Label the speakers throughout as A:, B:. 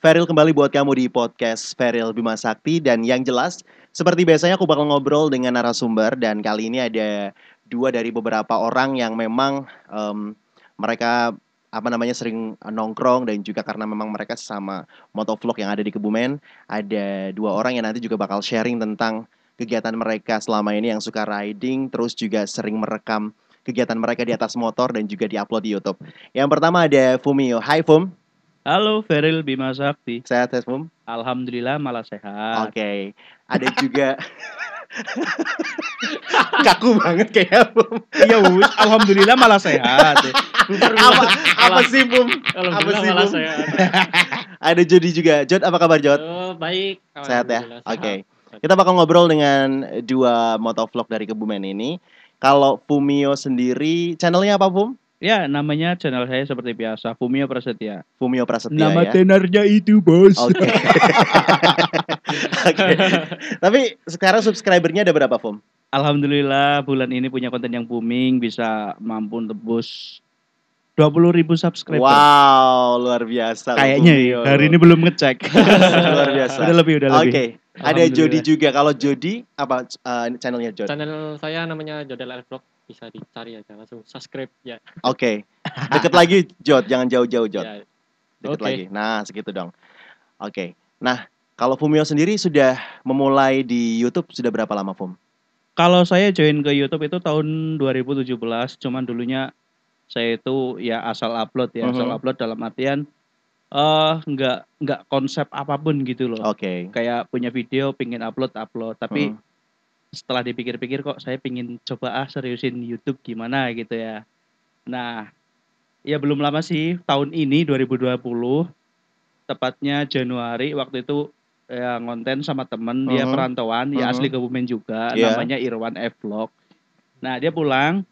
A: Feril kembali buat kamu di podcast Feril Bima Sakti dan yang jelas seperti biasanya aku bakal ngobrol dengan narasumber dan kali ini ada dua dari beberapa orang yang memang um, mereka apa namanya sering nongkrong dan juga karena memang mereka sama motovlog yang ada di Kebumen ada dua orang yang nanti juga bakal sharing tentang kegiatan mereka selama ini yang suka riding terus juga sering merekam kegiatan mereka di atas motor dan juga di upload di YouTube. Yang pertama ada Fumio. Hai Fum.
B: Halo Feril Bima Sakti. Sehat, Sehat, Bum? Alhamdulillah malah sehat. Oke. Okay. Ada juga
A: kaku banget kayak Bum. Iya, Bum. Alhamdulillah malah sehat. apa
C: apa sih, Bum? Apa sih, Bum?
A: Ada Jody juga. Jod, apa kabar, Jod?
C: Oh, baik. Sehat
A: ya? Oke. Okay. Kita bakal ngobrol dengan dua motovlog dari Kebumen ini. Kalau Fumio sendiri, channelnya apa, Bum?
B: Ya, namanya
A: channel saya seperti biasa, Fumio Prasetya. Fumio Prasetya Nama ya. tenarnya itu, Bos. Oke. Okay. okay. Tapi sekarang subscribernya ada berapa, Fum?
B: Alhamdulillah bulan ini punya konten yang booming, bisa mampu tebus puluh ribu subscriber.
A: Wow, luar biasa. Kayaknya ya. Hari ini belum ngecek. luar biasa. Udah lebih, udah okay. lebih. Oke. Ada Jody juga. Kalau Jody apa uh, channelnya Jody?
C: Channel saya namanya Jody Live Vlog bisa dicari aja langsung subscribe ya.
A: Oke. Okay. Deket lagi Jod, jangan jauh-jauh Jod. Ya. Deket okay. lagi. Nah, segitu dong. Oke. Okay. Nah, kalau Fumio sendiri sudah memulai di YouTube sudah berapa lama Fum?
B: Kalau saya join ke YouTube itu tahun 2017, cuman dulunya saya itu ya asal upload ya, uh -huh. asal mm-hmm. upload dalam artian eh uh, nggak nggak konsep apapun gitu loh. Oke. Okay. Kayak punya video, pingin upload upload, tapi uh mm. -huh setelah dipikir-pikir kok saya pingin coba ah seriusin YouTube gimana gitu ya. Nah, ya belum lama sih tahun ini 2020 tepatnya Januari waktu itu ya ngonten sama temen uh-huh. dia perantauan uh-huh. ya asli Kebumen juga yeah. namanya Irwan F Vlog. Nah, dia pulang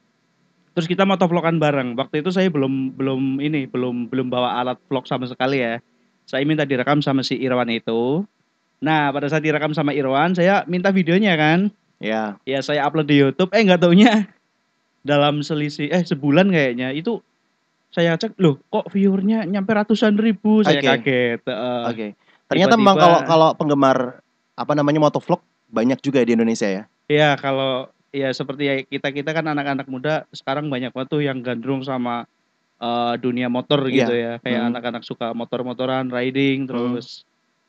B: terus kita mau vlogan bareng. Waktu itu saya belum belum ini belum belum bawa alat vlog sama sekali ya. Saya minta direkam sama si Irwan itu. Nah, pada saat direkam sama Irwan, saya minta videonya kan. Ya. Ya saya upload di YouTube, eh nggak taunya dalam selisih eh sebulan kayaknya itu saya cek loh kok viewernya nyampe ratusan ribu saya okay.
A: kaget. Uh, Oke. Okay.
B: Ternyata tiba memang kalau
A: kalau penggemar apa namanya motovlog banyak juga di Indonesia ya. Iya kalau
B: ya seperti ya, kita kita kan anak-anak muda sekarang banyak banget tuh yang gandrung sama uh, dunia motor iya. gitu yeah. ya kayak hmm. anak-anak hmm. suka motor-motoran riding hmm. terus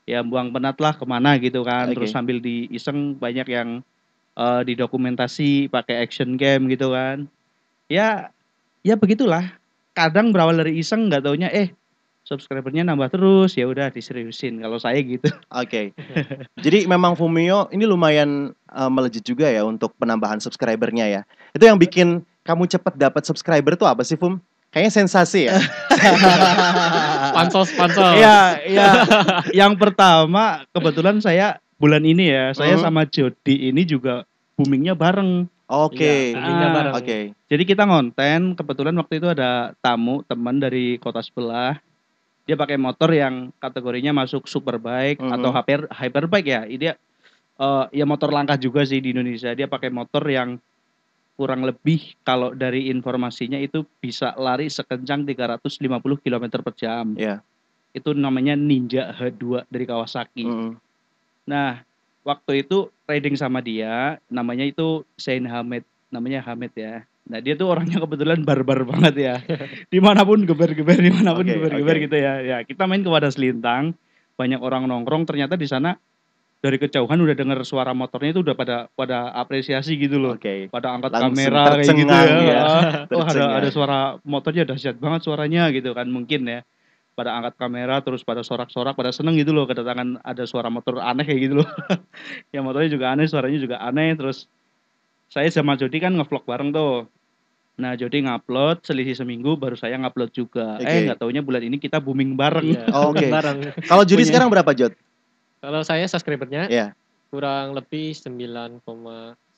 B: hmm. ya buang penat lah kemana gitu kan okay. terus sambil diiseng banyak yang uh, eh, di dokumentasi pakai action game gitu kan ya ya begitulah kadang berawal dari iseng nggak taunya eh subscribernya
A: nambah terus ya udah
B: diseriusin kalau saya gitu.
A: Oke. Okay. Jadi memang Fumio ini lumayan uh, melejit juga ya untuk penambahan subscribernya ya. Itu yang bikin kamu cepat dapat subscriber tuh apa sih Fum? Kayaknya sensasi ya.
B: pansos pansos. Iya iya. Yang pertama kebetulan saya bulan ini ya saya uh hmm. -huh. sama Jody ini juga boomingnya bareng.
A: Oke. Okay. Ya, ah. bareng. Oke. Okay.
B: Jadi kita ngonten, kebetulan waktu itu ada tamu teman dari kota sebelah. Dia pakai motor yang kategorinya masuk superbike mm -hmm. atau hyper hyperbike ya. Ini uh, ya motor langkah juga sih di Indonesia. Dia pakai motor yang kurang lebih kalau dari informasinya itu bisa lari sekencang 350 km per jam. Yeah. Itu namanya Ninja H2 dari Kawasaki. Mm. Nah, waktu itu trading sama dia, namanya itu Sain Hamid, namanya Hamid ya. Nah dia tuh orangnya kebetulan barbar banget ya, dimanapun geber-geber, dimanapun geber-geber okay. gitu ya. Ya kita main ke wadah selintang, banyak orang nongkrong, ternyata di sana dari kejauhan udah dengar suara motornya itu udah pada pada apresiasi gitu loh. Okay. Pada angkat Langsung kamera kayak gitu ya. ya. oh, ada ada suara motornya dahsyat banget suaranya gitu kan mungkin ya pada angkat kamera terus pada sorak-sorak pada seneng gitu loh kedatangan ada suara motor aneh kayak gitu loh yang motornya juga aneh suaranya juga aneh terus saya sama Jody kan ngevlog bareng tuh Nah, Jody ngupload selisih seminggu baru saya ngupload juga. Okay. Eh, nggak taunya bulan ini kita booming bareng. Yeah. Oh, Oke. Okay. Kalau Jody sekarang
A: berapa, Jod?
C: Kalau saya subscribernya yeah. kurang lebih sembilan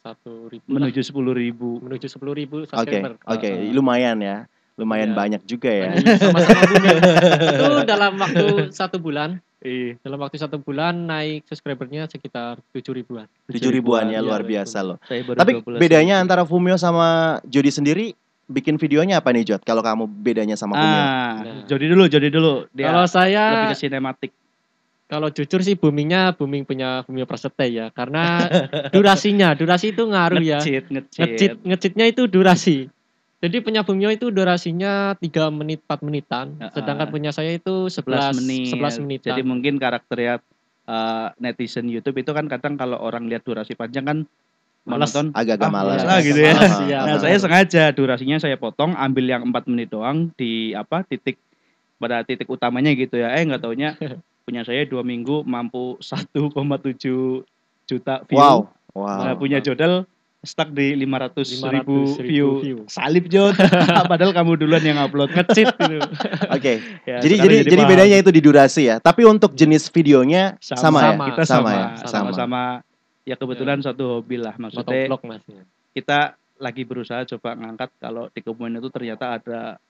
C: satu ribu.
A: Menuju sepuluh
C: ribu. Menuju sepuluh ribu subscriber. Oke, oke,
A: lumayan ya lumayan yeah. banyak juga ya. Sama-sama itu dalam waktu satu
C: bulan. Iya. Dalam waktu satu bulan naik subscribernya sekitar tujuh ribuan. Tujuh ribuan ya luar iya, biasa loh. Tapi bedanya
A: sih. antara Fumio sama Jody sendiri bikin videonya apa nih Jod? Kalau kamu bedanya sama Fumio?
C: Ah, nah. Jody dulu, Jody dulu. kalau saya lebih sinematik. Kalau jujur sih boomingnya booming punya Fumio Prasetya ya karena durasinya, durasi itu ngaruh ya. Ngecit, ngecit. Ngecitnya itu durasi jadi punya Bumio itu durasinya 3 menit 4 menitan, uh, sedangkan punya saya itu 11, 11 menit. 11 menitan. Jadi mungkin
B: karakternya uh, netizen YouTube itu kan kadang kalau orang lihat durasi panjang kan
C: menonton
A: agak-agak ah, malas lah gitu ya. Malas, ya. Nah, saya
B: sengaja durasinya saya potong, ambil yang 4 menit doang di apa titik pada titik utamanya gitu ya. Eh nggak taunya punya saya dua minggu mampu 1,7 juta view.
A: Wow. Wow. Nah,
B: punya Jodel stuck di 500, 500 ribu, ribu view. view. Salib John, padahal kamu duluan yang upload ngecit gitu. Oke. Okay. Ya, jadi jadi jadi paham. bedanya
A: itu di durasi ya. Tapi untuk jenis videonya sama, sama ya. Kita sama, sama ya. Sama-sama
B: ya kebetulan ya. satu hobi lah maksudnya. Vlog, mas. Ya. Kita lagi berusaha coba ngangkat kalau di Kebumen itu ternyata ada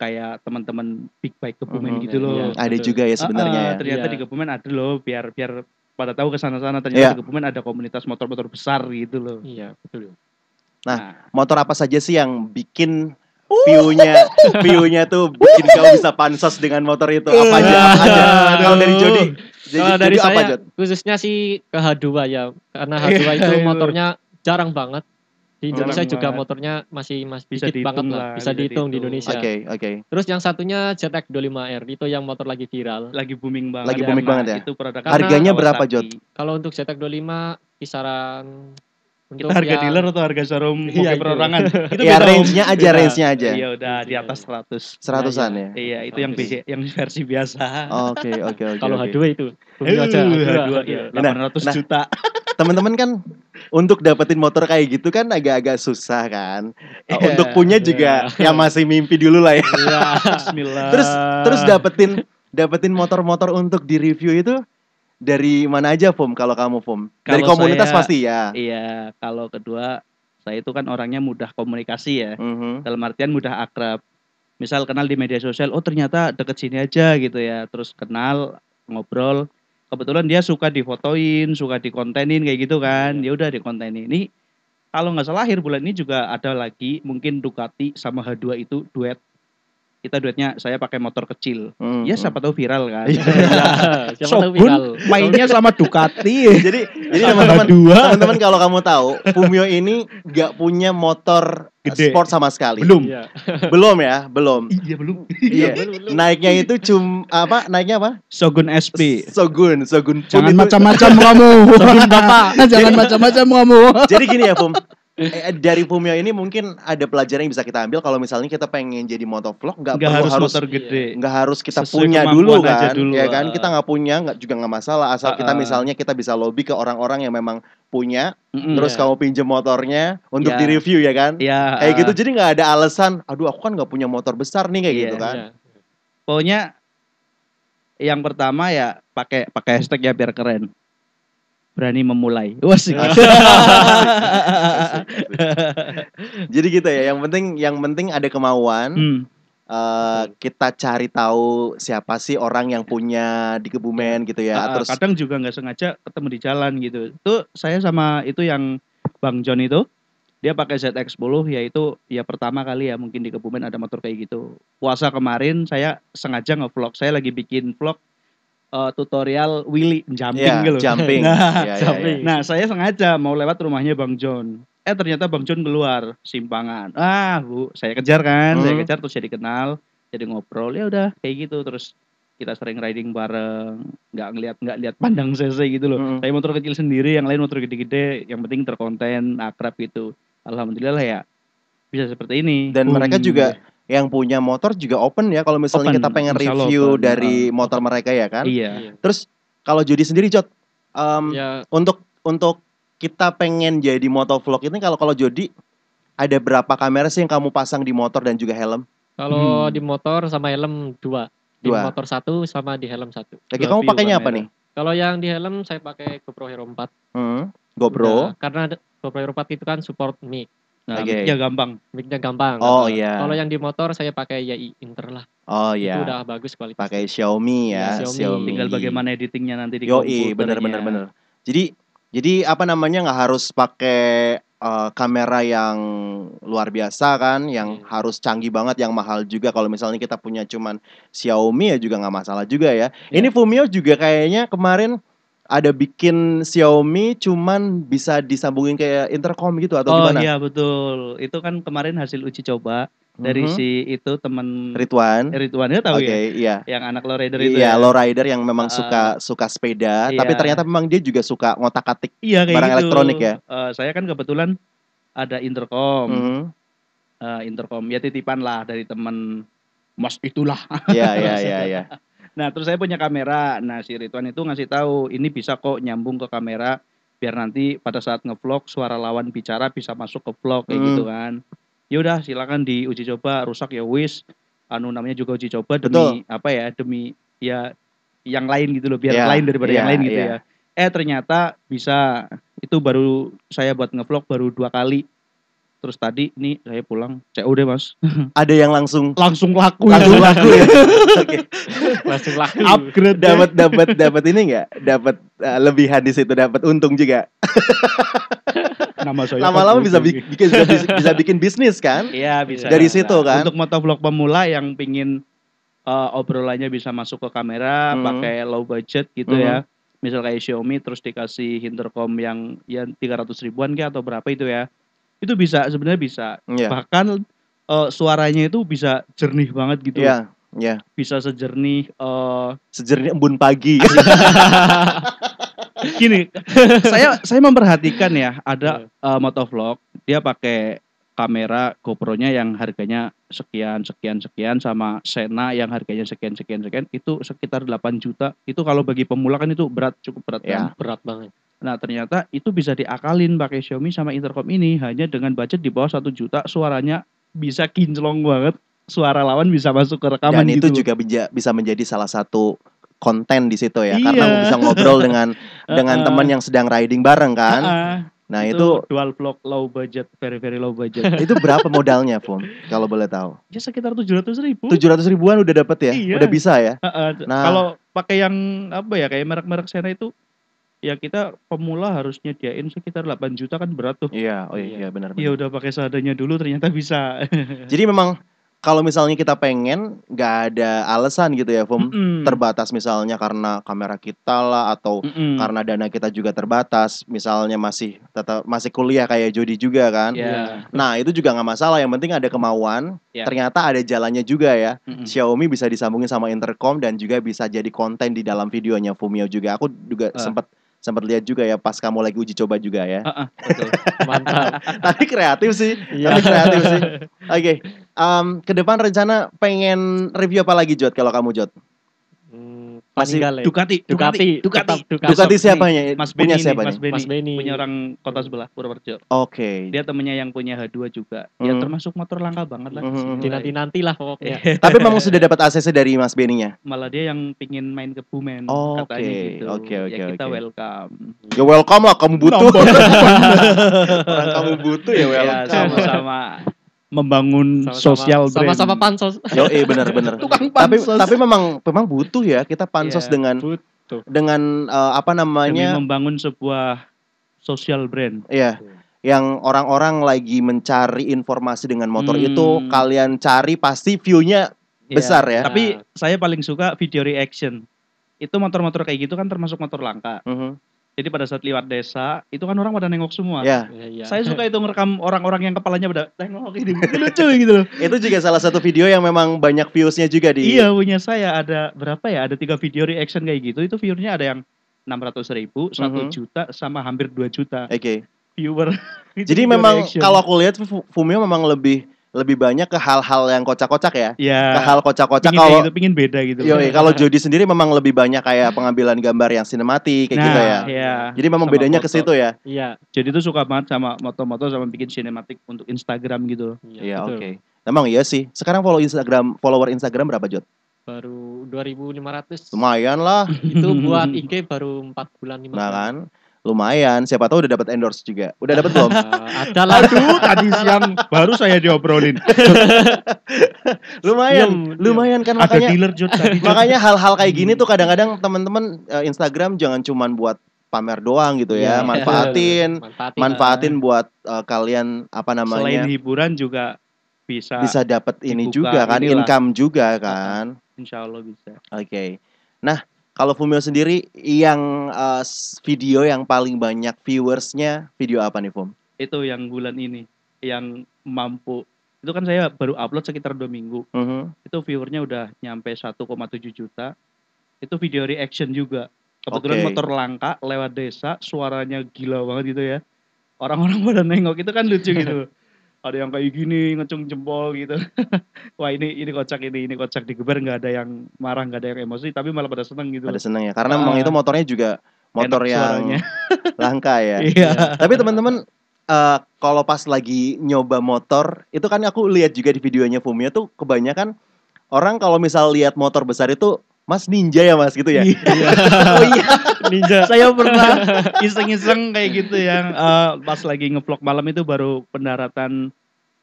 B: kayak teman-teman big bike Kebumen uh hmm, -huh. gitu hmm. loh. Ya, ada juga ya sebenarnya uh, uh, Ternyata ya. di iya. Kebumen ada loh biar biar pada tahu ke sana-sana ternyata yeah. di Kebumen ada komunitas motor-motor besar gitu loh. Iya, betul.
A: Nah, nah, motor apa saja sih yang bikin uh. view-nya view-nya tuh bikin kau bisa pansos dengan motor itu? Apa aja? Apa aja? Kalau dari Jody kalau dari saya apa, Jod?
C: khususnya sih ke H2 ya. Karena H2 itu iya, iya, iya. motornya jarang banget di Indonesia juga banget. motornya masih masih bisa dikit banget lah, bisa, bisa dihitung, dihitung di Indonesia. Oke, okay, oke. Okay. Terus yang satunya Jetek 25R itu yang motor lagi viral. Lagi booming banget. Lagi booming iya, banget ya. Itu produk Harganya oh, berapa, Jot? Kalau untuk Jetek 25 kisaran untuk kita harga yang... dealer
B: atau harga showroom iya, iya. perorangan itu ya, range-nya aja range-nya aja iya
C: udah di atas 100
B: seratusan iya, ya iya itu yang BC, yang versi biasa oke oke oke kalau H2 itu eh, aja H2 ya 800 juta
A: teman-teman kan untuk dapetin motor kayak gitu kan agak-agak susah kan yeah, untuk punya juga yeah. ya masih mimpi dulu lah ya iya,
B: Bismillah terus terus
A: dapetin dapetin motor-motor untuk di review itu dari mana aja Pom kalau kamu Pom? Dari komunitas saya, pasti ya.
B: Iya, kalau kedua saya itu kan orangnya mudah komunikasi ya. Mm-hmm. Dalam artian mudah akrab. Misal kenal di media sosial, oh ternyata deket sini aja gitu ya. Terus kenal, ngobrol. Kebetulan dia suka difotoin, suka dikontenin kayak gitu kan. Iya. Ya udah dikontenin. Ini kalau nggak salah akhir bulan ini juga ada lagi mungkin Ducati sama H2 itu duet kita duetnya saya pakai motor kecil. Hmm. Ya hmm. siapa tahu viral kan. Iya. Ya, siapa Shogun tahu viral.
A: Mainnya sama Ducati. jadi jadi teman-teman teman-teman kalau kamu tahu Fumio ini gak punya motor eh, Gede. sport sama sekali. Belum. Ya. belum ya, belum. Iya, belum. Iya. iya. Naiknya itu cum apa? Naiknya apa? Shogun SP. Shogun, Shogun. Jangan macam-macam kamu. Shogun Bapak. Nah, jangan macam-macam kamu. Jadi gini ya, Fum. Eh, eh, dari Fumio ini mungkin ada pelajaran yang bisa kita ambil kalau misalnya kita pengen jadi motovlog nggak perlu harus, harus motor gede iya. nggak harus kita Sesuai punya dulu kan dulu, ya kan kita nggak punya nggak juga nggak masalah asal uh, kita misalnya kita bisa lobby ke orang-orang yang memang punya mm terus yeah. kamu pinjam motornya untuk yeah. di review ya kan yeah, uh. kayak gitu jadi nggak ada alasan aduh aku kan nggak punya motor besar nih kayak yeah, gitu kan yeah.
B: pokoknya yang pertama ya pakai pakai hashtag ya
A: biar keren berani memulai. Jadi gitu ya. Yang penting yang penting ada kemauan. Hmm. Uh, kita cari tahu siapa sih orang yang punya di Kebumen gitu ya. Uh, ah, ah, Terus kadang
B: juga nggak sengaja ketemu di jalan gitu. Itu saya sama itu yang Bang John itu dia pakai ZX10 yaitu ya pertama kali ya mungkin di Kebumen ada motor kayak gitu. Puasa kemarin saya sengaja vlog, Saya lagi bikin vlog uh, tutorial Willy jumping yeah, gitu. Jumping. Nah, yeah, iya, jumping. Yeah, yeah. nah, saya sengaja mau lewat rumahnya Bang John. Eh ternyata Bang John keluar simpangan. Ah, Bu, saya kejar kan, hmm. saya kejar terus jadi kenal, jadi ngobrol ya udah kayak gitu terus kita sering riding bareng, nggak ngeliat nggak lihat pandang CC gitu loh. Hmm. Saya motor kecil sendiri, yang lain motor gede-gede, yang penting terkonten, akrab gitu. Alhamdulillah ya bisa seperti ini. Dan mereka juga
A: yang punya motor juga open ya kalau misalnya open, kita pengen review open, dari uh, motor mereka ya kan. Iya. Terus kalau judi sendiri Jod um, ya. untuk untuk kita pengen jadi motor vlog ini kalau kalau Jody ada berapa kamera sih yang kamu pasang di motor dan juga helm?
C: Kalau hmm. di motor sama helm dua. Di motor satu sama di helm satu. Jadi kamu pakainya apa nih? Kalau yang di helm saya pakai GoPro Hero 4.
A: Hmm. GoPro. Udah,
C: karena GoPro Hero 4 itu kan support mic. Nah, okay. mic-nya gampang. Mic-nya gampang. Oh iya. Yeah. Kalau yang di motor saya pakai YI Inter lah.
A: Oh iya. Yeah. Itu udah bagus kualitas. Pakai Xiaomi ya, iya, Xiaomi. Xiaomi. Tinggal
C: bagaimana editingnya nanti di Yo,
A: komputer. Yoi, bener bener bener. Jadi jadi apa namanya nggak harus pakai uh, kamera yang luar biasa kan, yang hmm. harus canggih banget, yang mahal juga. Kalau misalnya kita punya cuman Xiaomi ya juga nggak masalah juga ya. Yeah. Ini Fumio juga kayaknya kemarin ada bikin Xiaomi cuman bisa disambungin kayak intercom gitu atau oh, gimana? Oh iya
B: betul. Itu kan kemarin hasil uji coba dari mm -hmm. si itu teman Ridwan.
A: Rituan ya tahu okay, ya?
B: Iya. Yang anak rider itu. Iya, ya? rider
A: yang memang uh, suka suka sepeda, iya. tapi ternyata memang dia juga suka ngotak-atik iya, barang gitu. elektronik ya.
B: Uh, saya kan kebetulan ada intercom. Mm -hmm. uh, intercom ya titipan lah dari teman Mas itulah.
A: Iya, iya, iya, iya.
B: Nah, terus saya punya kamera. Nah, si Ridwan itu ngasih tahu, ini bisa kok nyambung ke kamera biar nanti pada saat ngevlog suara lawan bicara bisa masuk ke vlog kayak gitu hmm. gitu kan. Ya udah, silakan diuji coba, rusak ya wis. Anu namanya juga uji coba demi Betul. apa ya? Demi ya yang lain gitu loh, biar yeah, lain daripada yeah, yang iya, lain gitu yeah. ya. Eh ternyata bisa. Itu baru saya buat ngevlog baru dua kali Terus tadi ini saya pulang COD mas.
A: Ada yang langsung langsung laku ya? langsung laku ya. Langsung laku. Upgrade dapat dapat dapat ini nggak? Dapat uh, lebihan di situ dapat untung juga. Nama saya lama-lama bisa, bi bikin, bisa, bisa, bisa bikin bisnis kan?
B: Iya bisa. Dari situ nah, kan. Untuk motovlog pemula yang pingin uh, obrolannya bisa masuk ke kamera, -hmm. pakai low budget gitu ya. -hmm. ya misal kayak Xiaomi terus dikasih intercom yang ya 300 ribuan kayak atau berapa itu ya itu bisa sebenarnya bisa yeah. bahkan uh, suaranya itu bisa jernih banget gitu yeah. Yeah. bisa sejernih uh,
A: sejernih embun pagi
B: gini saya saya memperhatikan ya ada uh, motovlog dia pakai kamera GoPro-nya yang harganya sekian sekian sekian sama Sena yang harganya sekian sekian sekian itu sekitar 8 juta. Itu kalau bagi pemula kan itu berat cukup berat. Ya, kan? berat banget. Nah ternyata itu bisa diakalin pakai Xiaomi sama intercom ini hanya dengan budget di bawah satu juta suaranya bisa kinclong banget suara lawan bisa masuk ke
A: rekaman dan gitu. itu juga bisa menjadi salah satu konten di situ ya iya. karena bisa ngobrol dengan dengan uh, teman yang sedang riding bareng kan. Uh, Nah itu, itu dual vlog
B: low budget, very very low budget. itu berapa
A: modalnya, Fum? Kalau boleh tahu?
B: Ya sekitar tujuh ratus ribu. Tujuh ratus
A: ribuan udah dapat ya, iya. udah bisa ya. Uh, uh, nah kalau
B: pakai yang apa ya kayak merek-merek sana itu ya kita pemula harus nyediain sekitar 8 juta kan berat tuh. Iya, oh iya, iya benar. Iya udah pakai seadanya dulu ternyata bisa. Jadi
A: memang kalau misalnya kita pengen nggak ada alasan gitu ya, Fum. Mm -mm. Terbatas misalnya karena kamera kita lah atau mm -mm. karena dana kita juga terbatas. Misalnya masih tetap masih kuliah kayak Jody juga kan. Yeah. Nah, itu juga nggak masalah. Yang penting ada kemauan. Yeah. Ternyata ada jalannya juga ya. Mm -mm. Xiaomi bisa disambungin sama intercom dan juga bisa jadi konten di dalam videonya Fumio juga. Aku juga uh. sempat sempat lihat juga ya pas kamu lagi uji coba juga ya. Uh, uh, betul. Mantap. Tapi kreatif sih. Yeah. Tapi kreatif sih. Oke. Okay. Um, ke depan rencana pengen review apa lagi Jod kalau kamu Jod?
B: masih Manigale. Ya? Ducati, Ducati, Ducati, Ducati, Ducati, Ducati siapanya? Mas Beni Mas Beni Mas Beni punya orang kota sebelah Purworejo. Oke. Okay. Dia temennya yang punya H2 juga. Mm. Ya hmm. termasuk motor langka banget lah. Mm. Nanti nanti lah pokoknya. Iya. Tapi memang sudah dapat ACC
A: dari Mas Beninya nya
B: Malah dia yang pingin main ke Bumen oh, okay.
A: gitu. Oke okay, ya, oke okay, Ya
B: kita okay. welcome.
A: Ya welcome lah kamu butuh. orang kamu butuh
B: ya iya, welcome. Ya, sama-sama
A: membangun sama-sama, sosial brand. Sama-sama pansos. Yo, eh benar benar. Tapi tapi memang memang butuh ya kita pansos yeah, dengan butuh. dengan uh, apa namanya? Demi
B: membangun sebuah sosial brand.
A: Iya. Yang orang-orang lagi mencari informasi dengan motor hmm. itu kalian cari pasti view-nya yeah. besar ya. Tapi
B: nah. saya paling suka video reaction. Itu motor-motor kayak gitu kan termasuk motor langka. Uh mm-hmm. -huh jadi pada saat lewat desa, itu kan orang pada nengok semua. Yeah. Yeah, yeah. Saya suka itu ngerekam
A: orang-orang yang kepalanya
B: pada nengok ini. Lucu
A: gitu loh. itu juga salah satu video yang memang banyak viewsnya juga di... Iya
B: punya saya ada berapa ya, ada tiga video reaction kayak gitu. Itu viewnya ada yang enam ratus ribu, satu mm -hmm. juta, sama hampir dua juta. Oke. Okay. Viewer. Jadi memang kalau aku
A: lihat Fumio memang lebih lebih banyak ke hal-hal yang kocak-kocak ya. ya. Ke hal kocak-kocak kalau itu pingin beda gitu. Iya, kalau Jody sendiri memang lebih banyak kayak pengambilan gambar yang sinematik kayak gitu nah, gitu ya.
B: Iya. Jadi memang bedanya ke situ ya. Iya. Jadi tuh suka banget sama moto-moto sama bikin sinematik
C: untuk Instagram gitu. Iya, gitu. oke. Okay.
A: Emang iya sih. Sekarang follow Instagram follower Instagram berapa, Jod?
C: Baru 2500.
A: Lumayan lah. itu buat
C: IG baru 4 bulan 5 Nah
A: kan lumayan siapa tahu udah dapat endorse juga udah dapat belum eh,
C: ada lah aduh
A: tadi siang baru saya diobrolin lumayan lumayan kan ada makanya dealer juga makanya hal-hal kayak hmm. gini tuh kadang-kadang teman-teman uh, Instagram jangan cuman buat pamer doang gitu ya yeah. Iya. manfaatin manfaatin, manfaatin buat uh, kalian apa namanya selain
B: hiburan juga bisa bisa dapat ini juga kan inilah. income
A: juga kan
B: Insya Allah bisa
A: oke okay. nah kalau Fumio sendiri yang uh, video yang paling banyak viewersnya video apa nih Fum?
B: Itu yang bulan ini yang mampu itu kan saya baru upload sekitar dua minggu uh mm-hmm. -huh. itu viewernya udah nyampe 1,7 juta itu video reaction juga
C: kebetulan okay. motor
B: langka lewat desa suaranya gila banget gitu ya orang-orang pada nengok itu kan lucu gitu ada yang kayak gini ngecung jempol gitu wah ini ini kocak ini ini kocak digeber nggak ada yang marah nggak ada yang emosi tapi malah pada seneng gitu pada seneng ya karena ah, memang itu
A: motornya juga motor yang langka ya iya. tapi teman-teman uh, kalau pas lagi nyoba motor itu kan aku lihat juga di videonya Fumio tuh kebanyakan orang kalau misal lihat motor besar itu Mas ninja ya mas gitu ya? Iya. oh iya. Ninja. Saya
B: pernah iseng-iseng kayak gitu yang uh, eh, pas lagi ngevlog malam itu baru pendaratan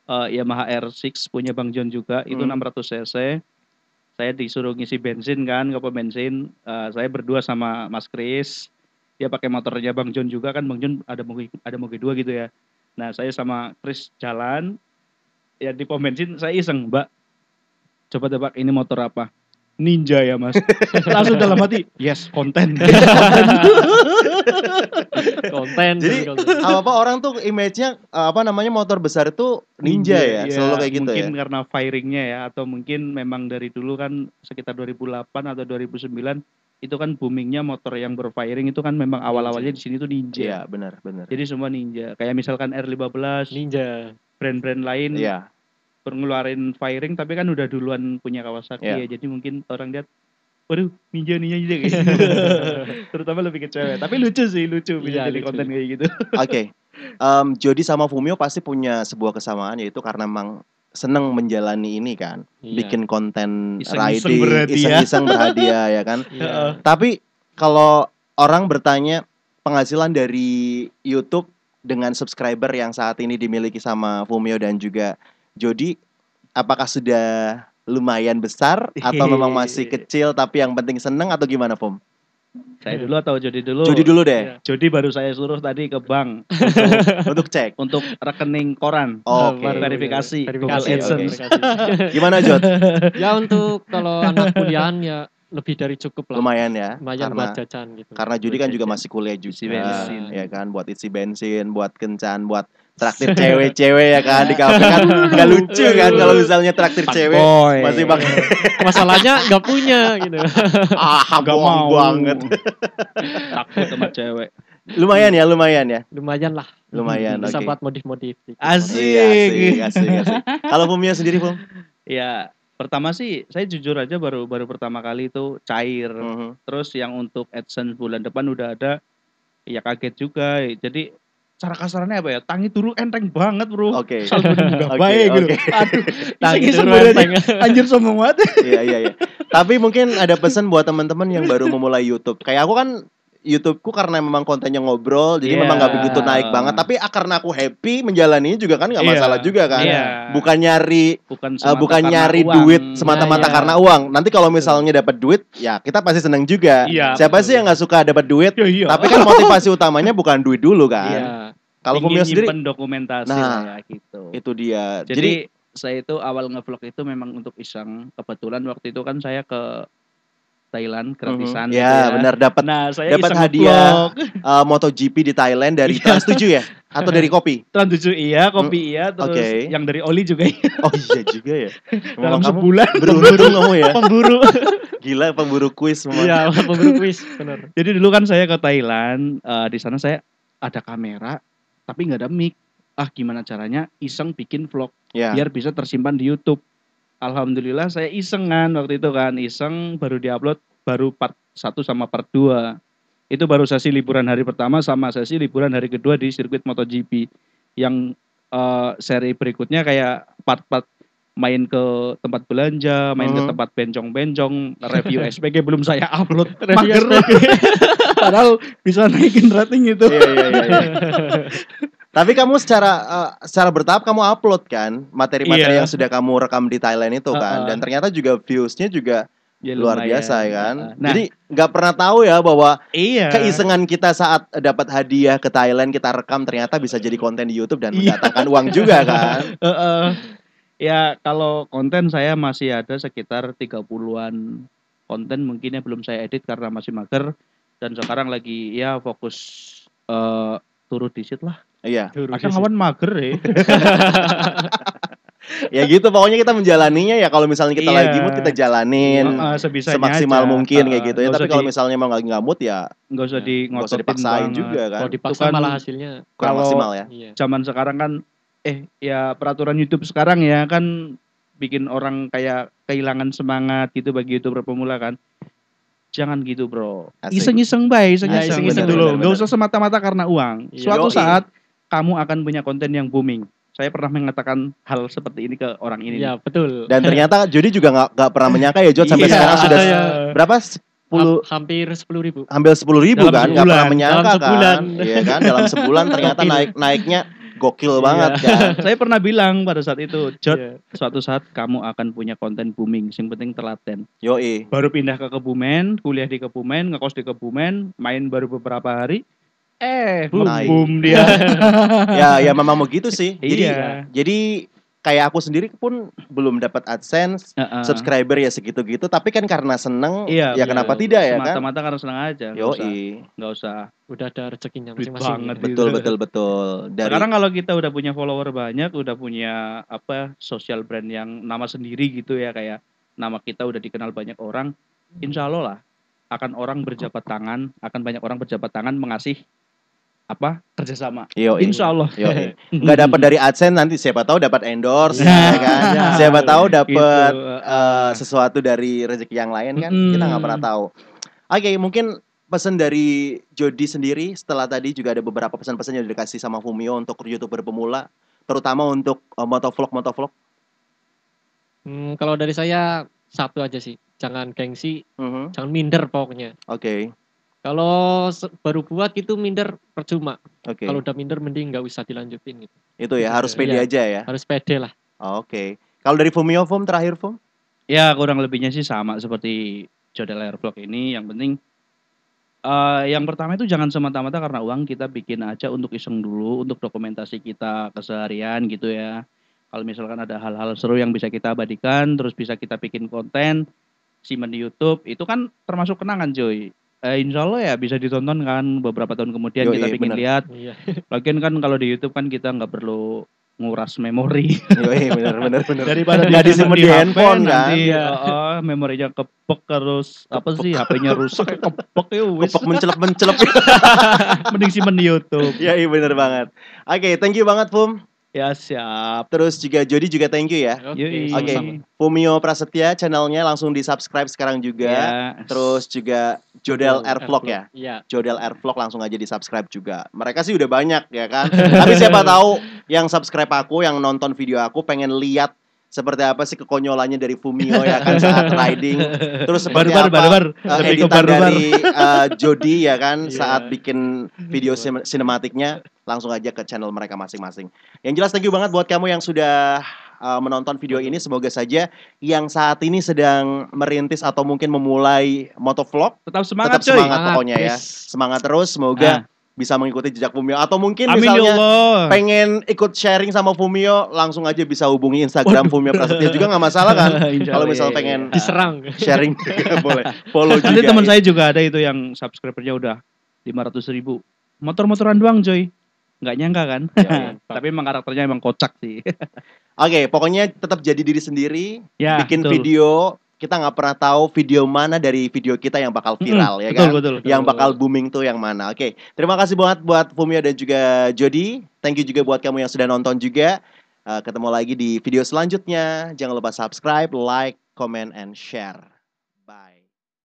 B: uh, Yamaha R6 punya Bang John juga hmm. itu 600 cc. Saya disuruh ngisi bensin kan ke bensin. Uh, saya berdua sama Mas Kris. Dia pakai motornya Bang John juga kan Bang John ada mogi ada mogi dua gitu ya. Nah saya sama Kris jalan ya di pom bensin saya iseng Mbak coba tebak ini motor apa ninja ya mas langsung dalam hati yes konten konten jadi konten.
A: apa orang tuh image-nya eh, apa namanya motor besar itu ninja, ninja ya, ya selalu kayak gitu mungkin ya mungkin
B: karena firingnya ya atau mungkin memang dari dulu kan sekitar 2008 atau 2009 itu kan boomingnya motor yang berfiring itu kan memang awal-awalnya di sini tuh ninja.
A: Iya, benar, benar. Jadi
B: semua ninja. Kayak misalkan R15, ninja. Brand-brand lain, ya ngeluarin firing tapi kan udah duluan punya Kawasaki yeah. ya iya. jadi mungkin orang lihat waduh ninja ninja aja gitu. terutama lebih ke cewek tapi lucu sih lucu iya, bisa jadi konten kayak gitu oke okay.
A: um, Jody sama Fumio pasti punya sebuah kesamaan yaitu karena memang seneng menjalani ini kan yeah. bikin konten iseng -iseng riding iseng-iseng berhadiah ya kan yeah. tapi kalau orang bertanya penghasilan dari YouTube dengan subscriber yang saat ini dimiliki sama Fumio dan juga Jody apakah sudah lumayan besar atau memang masih iya. kecil tapi yang penting seneng atau gimana Pom?
B: Saya dulu atau Jody dulu? Jody dulu deh. Iya. Jody baru saya suruh tadi ke bank untuk, untuk cek, untuk rekening
C: koran, oh, okay.
A: verifikasi, verifikasi AdSense. Okay. Gimana Jod?
C: ya untuk kalau anak kuliahan ya lebih dari cukup lah. Lumayan ya. Lumayan karena, buat jajan
A: gitu. Karena Jody kan juga masih kuliah juga. Isi bensin. Ya kan buat isi bensin, buat kencan, buat traktir cewek-cewek ya kan di kafe kan nggak lucu kan kalau misalnya traktir cewek boy. masih pakai masalahnya nggak punya gitu ah nggak mau banget
B: takut sama cewek
A: lumayan ya lumayan ya lumayan lah lumayan bisa okay. buat modif-modif asik oh, iya, asik asik, asik. kalau Pumia sendiri Pum
B: ya pertama sih saya jujur aja baru baru pertama kali itu cair uh mhm. -huh. terus yang untuk adsense bulan depan udah ada ya kaget juga jadi cara kasarannya apa ya? Tangi turu enteng banget, Bro.
A: Oke. Okay. juga okay, baik okay. gitu. Aduh, tangi turu enteng. Anjir sombong banget. Iya, iya, iya. Tapi mungkin ada pesan buat teman-teman yang baru memulai YouTube. Kayak aku kan YouTubeku karena memang kontennya ngobrol, jadi yeah. memang nggak begitu naik banget. Tapi ah, karena aku happy menjalani juga kan nggak iya. masalah yeah. juga kan. Yeah. Bukan nyari, bukan, uh, bukan nyari uang. duit semata-mata yeah, yeah. karena uang. Nanti kalau misalnya dapat duit, ya kita pasti seneng juga. Yeah, Siapa betul. sih yang nggak suka dapat duit? Yeah, yeah. Tapi kan motivasi utamanya bukan duit dulu kan. Yeah.
B: Kalau Kumio sendiri, dokumentasi nah, ya, gitu. Itu dia. Jadi, jadi saya itu awal ngevlog itu memang untuk iseng. Kebetulan waktu itu kan saya ke Thailand mhm. gratisan. Mm-hmm. Ya, gitu ya benar dapat. Nah, saya dapat hadiah
A: uh, MotoGP di Thailand dari iya. Trans 7 ya atau dari kopi?
B: Trans 7 iya, kopi mm, iya, terus okay. yang dari oli juga iya. Oh iya juga ya. Dalam bulan sebulan beruntung kamu ya. Pemburu. Gila pemburu kuis semua. Iya, pemburu kuis benar. Jadi dulu kan saya ke Thailand, uh, di sana saya ada kamera tapi nggak ada mic. Ah gimana caranya iseng bikin vlog yeah. biar bisa tersimpan di YouTube alhamdulillah saya iseng kan waktu itu kan iseng baru diupload baru part 1 sama part 2 itu baru sesi liburan hari pertama sama sesi liburan hari kedua di sirkuit MotoGP yang uh, seri berikutnya kayak part-part main ke tempat belanja, main uh -huh. ke oh. tempat bencong-bencong, review SPG belum saya upload, mager. Padahal
A: bisa naikin rating itu. Iya, iya, iya. iya. Tapi kamu secara uh, secara bertahap kamu upload kan materi-materi yeah. yang sudah kamu rekam di Thailand itu kan uh, uh. dan ternyata juga viewsnya juga ya, luar biasa ya kan. Nah, Jadi nggak pernah tahu ya bahwa
B: iya. keisengan
A: kita saat dapat hadiah ke Thailand kita rekam ternyata bisa jadi konten di YouTube dan iya. mendatangkan uang juga kan.
B: uh, uh. Ya kalau konten saya masih ada sekitar 30-an konten mungkinnya belum saya edit karena masih mager dan sekarang lagi ya
A: fokus uh, eh, turut disit lah Iya. akan
B: lawan mager ya.
A: ya gitu pokoknya kita menjalaninya ya kalau misalnya kita iya. lagi mood kita jalanin uh, semaksimal aja. mungkin uh, kayak gitu ya tapi kalau misalnya mau nggak mood ya
B: nggak usah iya. di nggak usah dipaksain banget. juga kan kalau dipaksa kan malah kan hasilnya
C: kurang maksimal ya iya.
B: zaman sekarang kan eh ya peraturan YouTube sekarang ya kan bikin orang kayak kehilangan semangat gitu bagi youtuber pemula kan jangan gitu bro iseng-iseng baik iseng-iseng nah, iseng dulu gitu nggak usah semata-mata karena uang iya. suatu saat kamu akan punya konten yang booming. Saya pernah mengatakan hal seperti ini ke orang ini. Ya, betul. Dan ternyata
A: Jody juga gak, gak pernah menyangka ya Jody sampai iya, sekarang sudah iya. berapa
C: 10 hampir 10 ribu. Hampir
A: 10 ribu dalam kan, gak pernah menyangka dalam kan? sebulan. kan. Iya kan, dalam sebulan ternyata naik naiknya gokil iya. banget kan.
B: Saya pernah bilang pada saat itu, Jod, iya. suatu saat kamu akan punya konten booming, yang penting telaten. Yoi. Baru pindah ke Kebumen, kuliah di Kebumen, ngekos di Kebumen, main baru beberapa
A: hari,
C: eh boom, naik. boom dia. Iya. ya
A: ya memang gitu sih. Jadi iya. jadi kayak aku sendiri pun belum dapat AdSense, uh -uh. subscriber ya segitu-gitu, tapi kan karena seneng iya, ya betul. kenapa tidak ya -mata kan? Mata-mata
B: karena seneng aja. Yo, nggak usah. Udah ada rezekinya masing-masing. Betul, ya. gitu. betul betul
A: betul. Dari Sekarang
B: kalau kita udah punya follower banyak, udah punya apa social brand yang nama sendiri gitu ya kayak nama kita udah dikenal banyak orang, insya Allah lah akan orang berjabat tangan, akan banyak orang berjabat tangan
A: mengasih apa kerjasama. Yo, Insya Allah. Yo, hmm. nggak dapat dari AdSense nanti siapa tahu dapat endorse, nah. ya kan? Gitu. siapa tahu dapat uh, sesuatu dari rezeki yang lain kan? hmm. Kita nggak pernah hmm. tahu. Oke, okay, mungkin pesan dari Jody sendiri setelah tadi juga ada beberapa pesan-pesan yang dikasih sama Fumio untuk youtuber pemula, terutama untuk uh, motovlog motovlog.
C: Hmm, kalau dari saya satu aja sih, jangan gengsi, uh mm-hmm. -huh. jangan minder pokoknya. Oke. Okay kalau baru buat itu minder percuma. Okay. Kalau udah minder mending nggak usah dilanjutin gitu.
A: Itu ya harus iya, pede ya, aja ya.
C: Harus pede lah. Oke. Okay. Kalau dari Fumio Fum terakhir Fum? Ya kurang lebihnya sih
B: sama seperti Jodel vlog ini. Yang penting uh, yang pertama itu jangan semata-mata karena uang kita bikin aja untuk iseng dulu untuk dokumentasi kita keseharian gitu ya. Kalau misalkan ada hal-hal seru yang bisa kita abadikan, terus bisa kita bikin konten, simen di YouTube, itu kan termasuk kenangan, Joy uh, insya Allah ya bisa ditonton kan beberapa tahun kemudian Yo, kita ingin iya, lihat.
C: Iya.
B: Lagian kan kalau di YouTube kan kita nggak perlu nguras memori. Iya benar benar benar. Daripada nggak disimpan di handphone kan. Nanti, ya, oh, memorinya
A: kepek terus kepek. apa sih HP-nya rusak kepek ya wis. Kepek mencelup mencelup. Mending simpen di YouTube. Ya iya benar banget. Oke, okay, thank you banget Pum. Ya siap. Terus juga Jody juga thank you ya. Oke. Okay. Okay. Fumio Prasetya channelnya langsung di subscribe sekarang juga. Yes. Ya. Terus juga Jodel Air Vlog ya. Iya. Jodel Vlog langsung aja di subscribe juga. Mereka sih udah banyak ya kan. Tapi siapa tahu yang subscribe aku, yang nonton video aku pengen lihat seperti apa sih kekonyolannya dari Fumio ya kan saat riding terus seperti bar, bar, apa bar, bar. Uh, eh, editan bar, bar. dari uh, Jody ya kan yeah. saat bikin video iya. sinematiknya langsung aja ke channel mereka masing-masing yang jelas thank you banget buat kamu yang sudah uh, menonton video ini semoga saja yang saat ini sedang merintis atau mungkin memulai motovlog tetap semangat tetap semangat coy. pokoknya ah, ya semangat terus semoga ah bisa mengikuti jejak Fumio atau mungkin Amin ya misalnya Allah. pengen ikut sharing sama Fumio langsung aja bisa hubungi Instagram Fumio Prasetya juga nggak masalah kan kalau misalnya pengen iya, iya, iya. diserang
B: sharing juga boleh follow juga nanti teman ya. saya juga ada itu yang subscribernya udah 500 ribu motor-motoran doang Joy
A: nggak nyangka kan ya, tapi emang karakternya emang kocak sih
C: oke
A: okay, pokoknya tetap jadi diri sendiri ya, bikin betul. video kita nggak pernah tahu video mana dari video kita yang bakal viral mm, ya kan, betul, betul, yang bakal booming tuh yang mana. Oke, okay. terima kasih banget buat Fumio dan juga Jody. Thank you juga buat kamu yang sudah nonton juga. Uh, ketemu lagi di video selanjutnya. Jangan lupa subscribe, like, comment, and share.